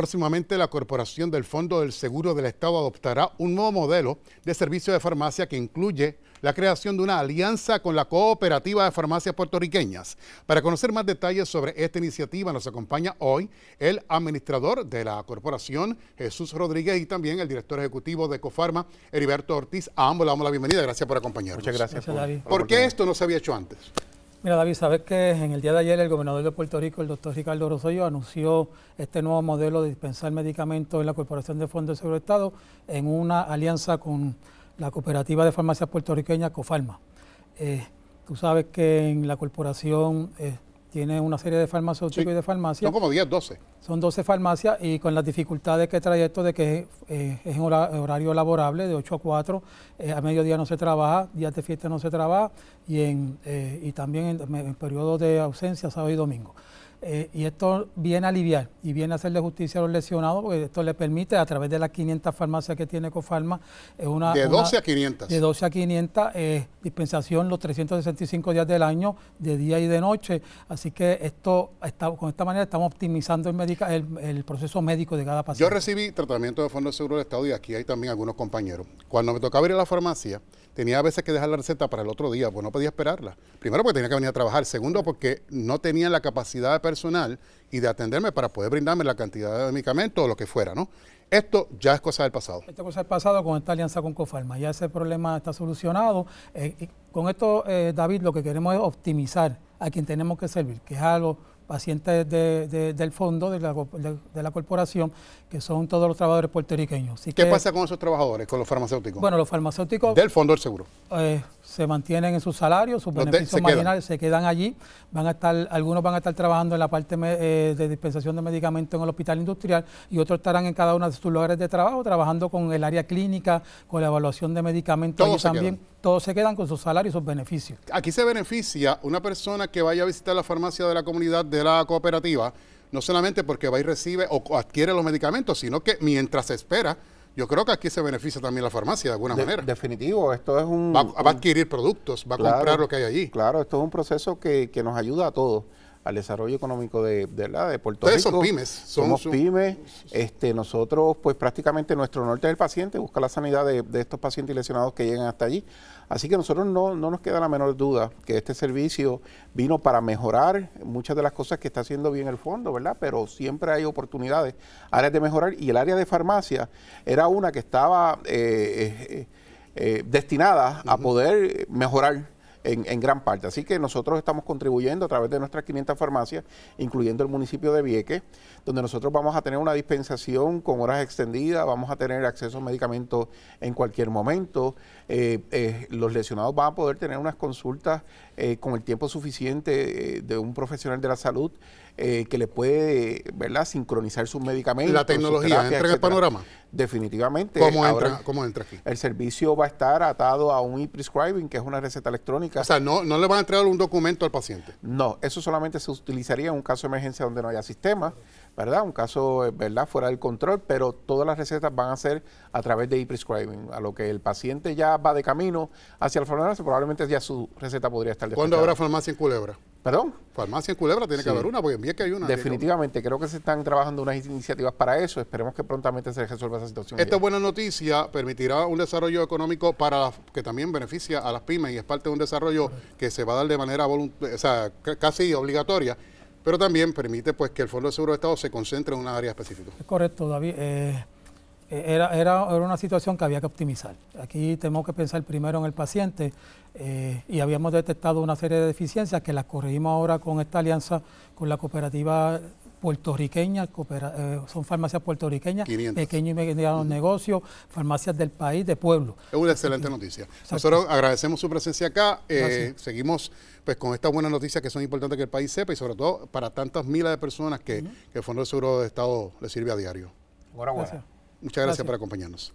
Próximamente la Corporación del Fondo del Seguro del Estado adoptará un nuevo modelo de servicio de farmacia que incluye la creación de una alianza con la Cooperativa de Farmacias Puertorriqueñas. Para conocer más detalles sobre esta iniciativa nos acompaña hoy el administrador de la corporación, Jesús Rodríguez, y también el director ejecutivo de Cofarma, Heriberto Ortiz. A ambos le damos la bienvenida. Gracias por acompañarnos. Muchas gracias. ¿Por qué esto no se había hecho antes? Mira, David, sabes que en el día de ayer el gobernador de Puerto Rico, el doctor Ricardo Rosello, anunció este nuevo modelo de dispensar medicamentos en la Corporación de Fondos del Seguro Estado en una alianza con la Cooperativa de Farmacias Puertorriqueña, Cofarma. Eh, tú sabes que en la corporación eh, tiene una serie de farmacéuticos y de farmacias. Son como 10, 12. Son 12 farmacias y con las dificultades que trae esto de que eh, es un horario laborable de 8 a 4, eh, a mediodía no se trabaja, días de fiesta no se trabaja y, en, eh, también en, en periodos de ausencia, sábado y domingo. Eh, y esto viene a aliviar y viene a hacerle justicia a los lesionados, porque esto le permite, a través de las 500 farmacias que tiene Cofarma, una, de 12 a 500. 12 a 500, eh, dispensación los 365 días del año, de día y de noche. Así que esto con esta manera estamos optimizando el, el, proceso médico de cada paciente. Yo recibí tratamiento de Fondo de Seguro del Estado y aquí hay también algunos compañeros. Cuando me tocaba ir a la farmacia, tenía a veces que dejar la receta para el otro día, pues no podía esperarla. Primero porque tenía que venir a trabajar, segundo porque no tenía la capacidad de personal y de atenderme para poder brindarme la cantidad de medicamentos o lo que fuera, ¿no? Esto ya es cosa del pasado. Esta cosa del pasado con esta alianza con Cofarma. Ya ese problema está solucionado. Eh, con esto, eh, David, lo que queremos es optimizar a quien tenemos que servir, que es a los pacientes del fondo, de la, corporación, que son todos los trabajadores puertorriqueños. ¿Qué pasa con esos trabajadores, con los farmacéuticos? Bueno, los farmacéuticos... Del fondo del seguro. Eh, se mantienen en sus salarios, sus beneficios marginales se quedan allí, van a estar, algunos van a estar trabajando en la parte eh, de dispensación de medicamentos en el hospital industrial y otros estarán en cada uno de sus lugares de trabajo, trabajando con el área clínica, con la evaluación de medicamentos todos también. Todos se quedan con sus salarios y sus beneficios. Aquí se beneficia una persona que vaya a visitar la farmacia de la comunidad de la cooperativa, no solamente porque va y recibe o adquiere los medicamentos, sino que mientras se espera yo creo que aquí se beneficia también la farmacia de alguna manera. Definitivo, esto es un... Va, a adquirir productos, va a comprar lo que hay allí. Claro, esto es un proceso que, que nos ayuda a todos al desarrollo económico de, de, la, de Puerto Rico. son pymes. Somos pymes. Este, nosotros, pues prácticamente nuestro norte es el paciente, busca la sanidad de, estos pacientes lesionados que llegan hasta allí. Así que nosotros no, nos queda la menor duda que este servicio vino para mejorar muchas de las cosas que está haciendo bien el fondo, ¿verdad? Pero siempre hay oportunidades, áreas de mejorar. Y el área de farmacia era una que estaba eh, eh, eh, destinada a poder mejorar en, gran parte. Así que nosotros estamos contribuyendo a través de nuestras 500 farmacias, incluyendo el municipio de Vieque, donde nosotros vamos a tener una dispensación con horas extendidas, vamos a tener acceso a medicamentos en cualquier momento, eh, eh, los lesionados van a poder tener unas consultas eh, con el tiempo suficiente de un profesional de la salud que le puede, ¿verdad?, sincronizar sus medicamentos. La tecnología, entra en el panorama definitivamente. ¿Cómo entra, aquí? El servicio va a estar atado a un e-prescribing, que es una receta electrónica. O sea, no, no le van a entregar un documento al paciente. No, eso solamente se utilizaría en un caso de emergencia donde no haya sistema, ¿verdad? Un caso, eh, ¿verdad?, fuera del control, pero todas las recetas van a ser a través de e-prescribing, a lo que el paciente ya va de camino hacia el farmacia, probablemente ya su receta podría estar ¿Cuándo habrá farmacia en Culebra? Perdón, farmacia en Culebra tiene que haber una, porque en que hay una. Definitivamente, creo que se están trabajando unas iniciativas para eso. Esperemos que prontamente se resuelva esa situación. Esta buena noticia permitirá un desarrollo económico para que también beneficia a las pymes y es parte de un desarrollo que se va a dar de manera o sea, casi obligatoria, pero también permite pues que el Fondo de Seguro de Estado se concentre en un área específica. Es correcto, David. Eh eh, era, era, una situación que había que optimizar. Aquí tenemos que pensar primero en el paciente eh, y habíamos detectado una serie de deficiencias que las corregimos ahora con esta alianza con la cooperativa puertorriqueña, eh, son farmacias puertorriqueñas, pequeños y medianos negocios, farmacias del país, de pueblo. Es una excelente noticia. Nosotros agradecemos su presencia acá, seguimos pues con estas buenas noticias que son importantes que el país sepa y sobre todo para tantas miles de personas que, el Fondo de Seguro de Estado le sirve a diario. Muchas gracias, por acompañarnos.